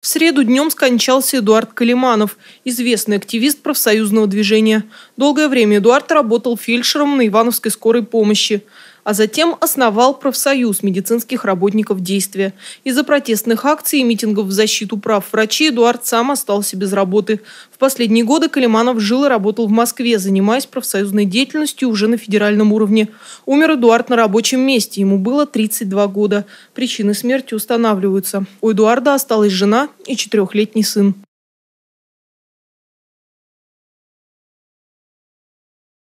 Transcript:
В среду днем скончался Эдуард Калиманов, известный активист профсоюзного движения. Долгое время Эдуард работал фельдшером на Ивановской скорой помощи а затем основал профсоюз медицинских работников действия. Из-за протестных акций и митингов в защиту прав врачей Эдуард сам остался без работы. В последние годы Калиманов жил и работал в Москве, занимаясь профсоюзной деятельностью уже на федеральном уровне. Умер Эдуард на рабочем месте, ему было 32 года. Причины смерти устанавливаются. У Эдуарда осталась жена и четырехлетний сын.